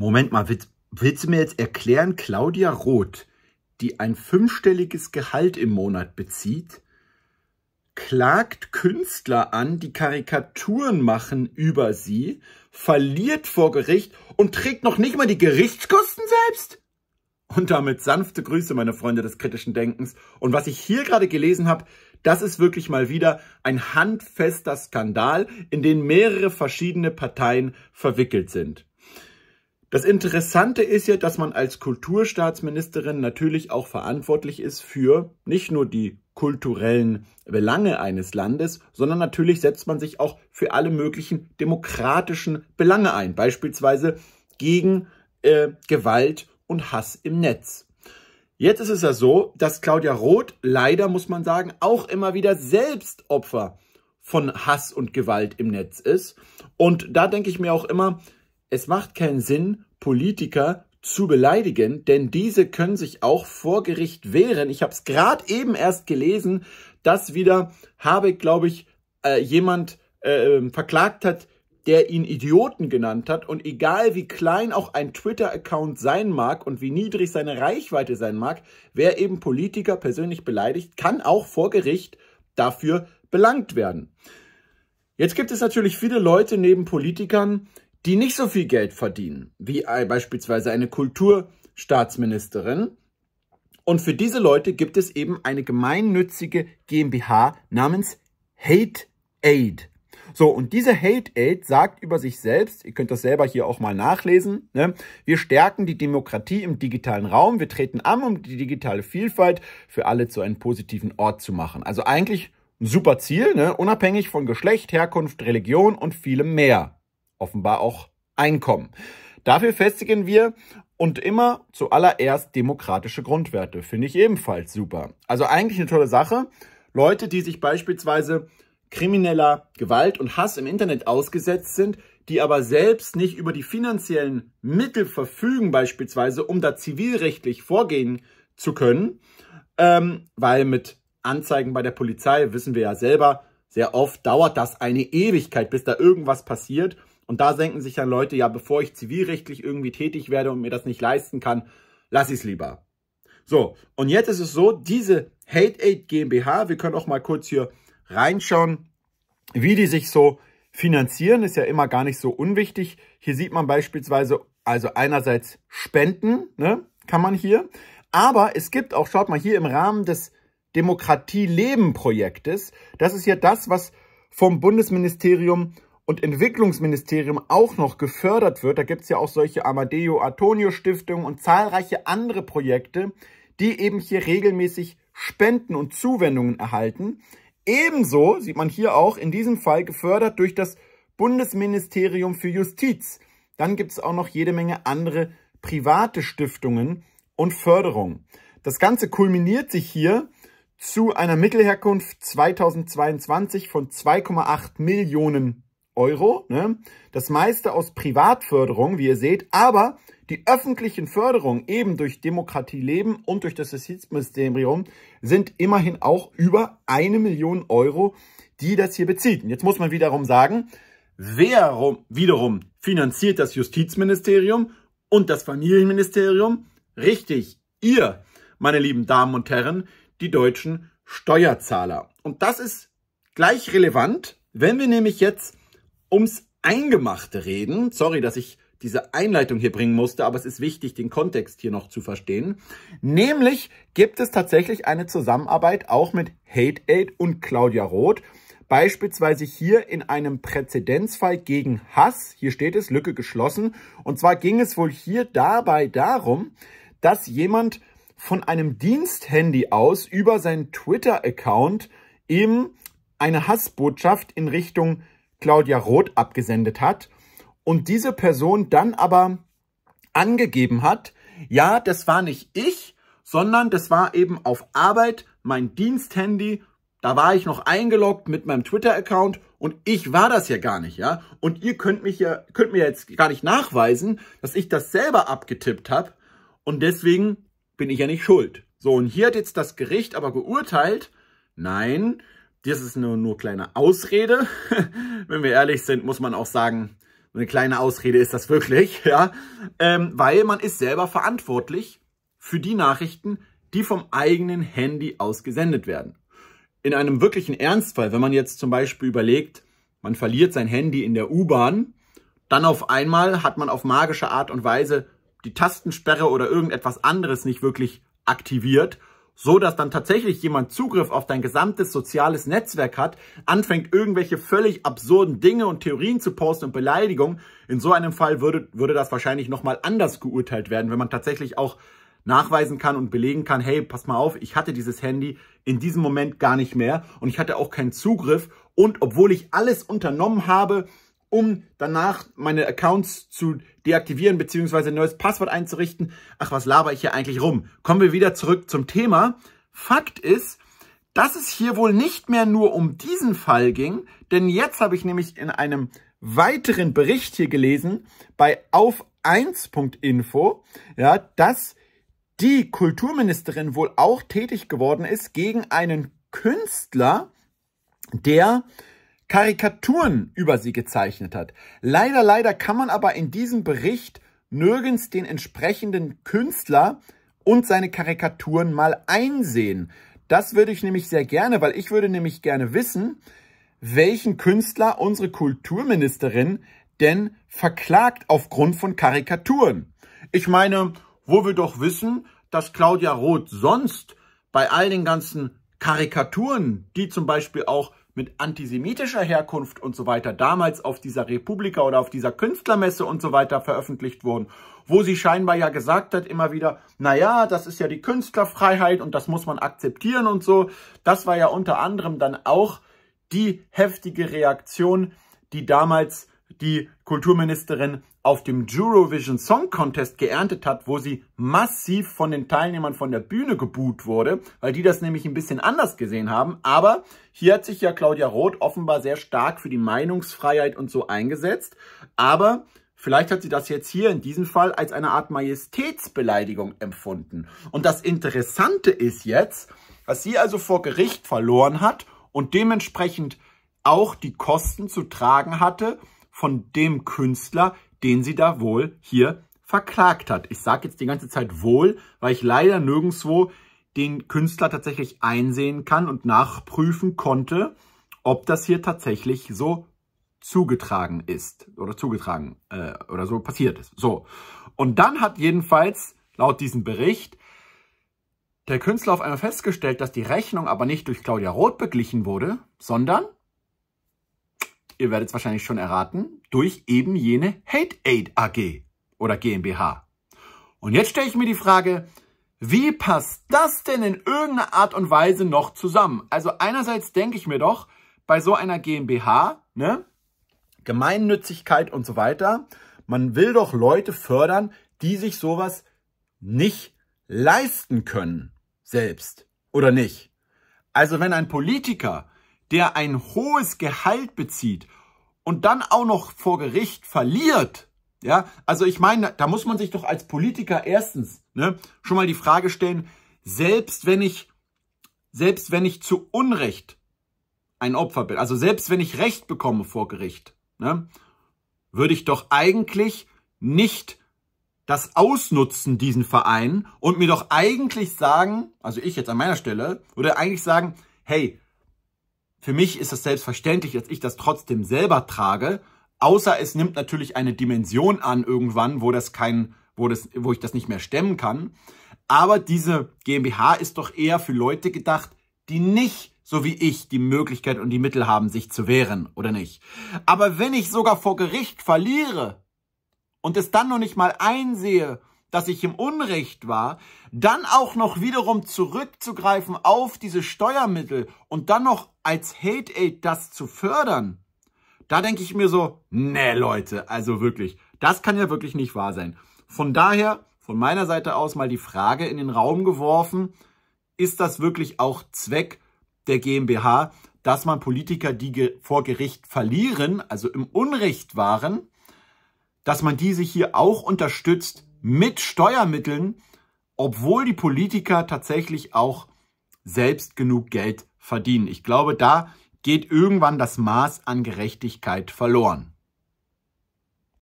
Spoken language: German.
Moment mal, willst, willst du mir jetzt erklären, Claudia Roth, die ein fünfstelliges Gehalt im Monat bezieht, klagt Künstler an, die Karikaturen machen über sie, verliert vor Gericht und trägt noch nicht mal die Gerichtskosten selbst? Und damit sanfte Grüße, meine Freunde des kritischen Denkens. Und was ich hier gerade gelesen habe, das ist wirklich mal wieder ein handfester Skandal, in den mehrere verschiedene Parteien verwickelt sind. Das Interessante ist ja, dass man als Kulturstaatsministerin natürlich auch verantwortlich ist für nicht nur die kulturellen Belange eines Landes, sondern natürlich setzt man sich auch für alle möglichen demokratischen Belange ein, beispielsweise gegen äh, Gewalt und Hass im Netz. Jetzt ist es ja so, dass Claudia Roth leider, muss man sagen, auch immer wieder selbst Opfer von Hass und Gewalt im Netz ist. Und da denke ich mir auch immer, es macht keinen Sinn, Politiker zu beleidigen, denn diese können sich auch vor Gericht wehren. Ich habe es gerade eben erst gelesen, dass wieder Habeck, glaube ich, äh, jemand äh, ähm, verklagt hat, der ihn Idioten genannt hat. Und egal wie klein auch ein Twitter-Account sein mag und wie niedrig seine Reichweite sein mag, wer eben Politiker persönlich beleidigt, kann auch vor Gericht dafür belangt werden. Jetzt gibt es natürlich viele Leute neben Politikern, die nicht so viel Geld verdienen, wie beispielsweise eine Kulturstaatsministerin. Und für diese Leute gibt es eben eine gemeinnützige GmbH namens Hate Aid. So, und diese Hate Aid sagt über sich selbst, ihr könnt das selber hier auch mal nachlesen, ne? wir stärken die Demokratie im digitalen Raum, wir treten an, um die digitale Vielfalt für alle zu einem positiven Ort zu machen. Also eigentlich ein super Ziel, ne? unabhängig von Geschlecht, Herkunft, Religion und vielem mehr offenbar auch Einkommen. Dafür festigen wir und immer zuallererst demokratische Grundwerte. Finde ich ebenfalls super. Also eigentlich eine tolle Sache. Leute, die sich beispielsweise krimineller Gewalt und Hass im Internet ausgesetzt sind, die aber selbst nicht über die finanziellen Mittel verfügen, beispielsweise, um da zivilrechtlich vorgehen zu können, ähm, weil mit Anzeigen bei der Polizei, wissen wir ja selber, sehr oft dauert das eine Ewigkeit, bis da irgendwas passiert. Und da denken sich dann Leute, ja, bevor ich zivilrechtlich irgendwie tätig werde und mir das nicht leisten kann, lass ich es lieber. So, und jetzt ist es so, diese Hate Aid GmbH, wir können auch mal kurz hier reinschauen, wie die sich so finanzieren, ist ja immer gar nicht so unwichtig. Hier sieht man beispielsweise, also einerseits Spenden, ne, kann man hier, aber es gibt auch, schaut mal hier im Rahmen des Demokratie-Leben-Projektes, das ist ja das, was vom Bundesministerium und Entwicklungsministerium auch noch gefördert wird. Da gibt es ja auch solche Amadeo Antonio Stiftungen und zahlreiche andere Projekte, die eben hier regelmäßig Spenden und Zuwendungen erhalten. Ebenso sieht man hier auch in diesem Fall gefördert durch das Bundesministerium für Justiz. Dann gibt es auch noch jede Menge andere private Stiftungen und Förderungen. Das Ganze kulminiert sich hier zu einer Mittelherkunft 2022 von 2,8 Millionen Euro. Ne? Das meiste aus Privatförderung, wie ihr seht. Aber die öffentlichen Förderungen eben durch Demokratie leben und durch das Justizministerium sind immerhin auch über eine Million Euro, die das hier bezieht. Und jetzt muss man wiederum sagen, wer wiederum finanziert das Justizministerium und das Familienministerium? Richtig, ihr, meine lieben Damen und Herren, die deutschen Steuerzahler. Und das ist gleich relevant, wenn wir nämlich jetzt ums Eingemachte reden. Sorry, dass ich diese Einleitung hier bringen musste, aber es ist wichtig, den Kontext hier noch zu verstehen. Nämlich gibt es tatsächlich eine Zusammenarbeit auch mit HateAid und Claudia Roth. Beispielsweise hier in einem Präzedenzfall gegen Hass. Hier steht es, Lücke geschlossen. Und zwar ging es wohl hier dabei darum, dass jemand von einem Diensthandy aus über seinen Twitter-Account eben eine Hassbotschaft in Richtung Claudia Roth abgesendet hat und diese Person dann aber angegeben hat, ja, das war nicht ich, sondern das war eben auf Arbeit mein Diensthandy, da war ich noch eingeloggt mit meinem Twitter-Account und ich war das ja gar nicht, ja. Und ihr könnt mich ja, könnt mir jetzt gar nicht nachweisen, dass ich das selber abgetippt habe und deswegen bin ich ja nicht schuld. So, und hier hat jetzt das Gericht aber geurteilt, nein, das ist nur, nur kleine Ausrede. Wenn wir ehrlich sind, muss man auch sagen, eine kleine Ausrede ist das wirklich, ja. Ähm, weil man ist selber verantwortlich für die Nachrichten, die vom eigenen Handy aus gesendet werden. In einem wirklichen Ernstfall, wenn man jetzt zum Beispiel überlegt, man verliert sein Handy in der U-Bahn, dann auf einmal hat man auf magische Art und Weise die Tastensperre oder irgendetwas anderes nicht wirklich aktiviert, so dass dann tatsächlich jemand Zugriff auf dein gesamtes soziales Netzwerk hat, anfängt irgendwelche völlig absurden Dinge und Theorien zu posten und Beleidigungen. In so einem Fall würde, würde das wahrscheinlich nochmal anders geurteilt werden, wenn man tatsächlich auch nachweisen kann und belegen kann, hey, pass mal auf, ich hatte dieses Handy in diesem Moment gar nicht mehr und ich hatte auch keinen Zugriff und obwohl ich alles unternommen habe, um danach meine Accounts zu deaktivieren bzw. ein neues Passwort einzurichten. Ach, was laber ich hier eigentlich rum? Kommen wir wieder zurück zum Thema. Fakt ist, dass es hier wohl nicht mehr nur um diesen Fall ging, denn jetzt habe ich nämlich in einem weiteren Bericht hier gelesen bei auf1.info, ja, dass die Kulturministerin wohl auch tätig geworden ist gegen einen Künstler, der Karikaturen über sie gezeichnet hat. Leider, leider kann man aber in diesem Bericht nirgends den entsprechenden Künstler und seine Karikaturen mal einsehen. Das würde ich nämlich sehr gerne, weil ich würde nämlich gerne wissen, welchen Künstler unsere Kulturministerin denn verklagt aufgrund von Karikaturen. Ich meine, wo wir doch wissen, dass Claudia Roth sonst bei all den ganzen Karikaturen, die zum Beispiel auch mit antisemitischer Herkunft und so weiter damals auf dieser Republika oder auf dieser Künstlermesse und so weiter veröffentlicht wurden, wo sie scheinbar ja gesagt hat immer wieder, naja, das ist ja die Künstlerfreiheit und das muss man akzeptieren und so. Das war ja unter anderem dann auch die heftige Reaktion, die damals die Kulturministerin auf dem Eurovision Song Contest geerntet hat, wo sie massiv von den Teilnehmern von der Bühne gebuht wurde, weil die das nämlich ein bisschen anders gesehen haben. Aber hier hat sich ja Claudia Roth offenbar sehr stark für die Meinungsfreiheit und so eingesetzt. Aber Vielleicht hat sie das jetzt hier in diesem Fall als eine Art Majestätsbeleidigung empfunden. Und das Interessante ist jetzt, dass sie also vor Gericht verloren hat und dementsprechend auch die Kosten zu tragen hatte, von dem Künstler, den sie da wohl hier verklagt hat. Ich sage jetzt die ganze Zeit wohl, weil ich leider nirgendwo den Künstler tatsächlich einsehen kann und nachprüfen konnte, ob das hier tatsächlich so zugetragen ist oder zugetragen äh, oder so passiert ist. So. Und dann hat jedenfalls laut diesem Bericht der Künstler auf einmal festgestellt, dass die Rechnung aber nicht durch Claudia Roth beglichen wurde, sondern ihr werdet es wahrscheinlich schon erraten, durch eben jene Hate Aid AG oder GmbH. Und jetzt stelle ich mir die Frage, wie passt das denn in irgendeiner Art und Weise noch zusammen? Also einerseits denke ich mir doch, bei so einer GmbH, ne, Gemeinnützigkeit und so weiter, man will doch Leute fördern, die sich sowas nicht leisten können, selbst oder nicht. Also wenn ein Politiker der ein hohes Gehalt bezieht und dann auch noch vor Gericht verliert, ja, also ich meine, da muss man sich doch als Politiker erstens ne, schon mal die Frage stellen, selbst wenn ich, selbst wenn ich zu Unrecht ein Opfer bin, also selbst wenn ich Recht bekomme vor Gericht, ne, würde ich doch eigentlich nicht das ausnutzen, diesen Verein, und mir doch eigentlich sagen, also ich jetzt an meiner Stelle, würde eigentlich sagen, hey, für mich ist es selbstverständlich, dass ich das trotzdem selber trage, außer es nimmt natürlich eine Dimension an irgendwann, wo das kein, wo das, wo ich das nicht mehr stemmen kann. Aber diese GmbH ist doch eher für Leute gedacht, die nicht so wie ich die Möglichkeit und die Mittel haben, sich zu wehren, oder nicht? Aber wenn ich sogar vor Gericht verliere und es dann noch nicht mal einsehe, dass ich im Unrecht war, dann auch noch wiederum zurückzugreifen auf diese Steuermittel und dann noch als Hate Aid das zu fördern, da denke ich mir so, nee Leute, also wirklich, das kann ja wirklich nicht wahr sein. Von daher, von meiner Seite aus mal die Frage in den Raum geworfen, ist das wirklich auch Zweck der GmbH, dass man Politiker, die vor Gericht verlieren, also im Unrecht waren, dass man diese hier auch unterstützt, mit Steuermitteln, obwohl die Politiker tatsächlich auch selbst genug Geld verdienen. Ich glaube, da geht irgendwann das Maß an Gerechtigkeit verloren.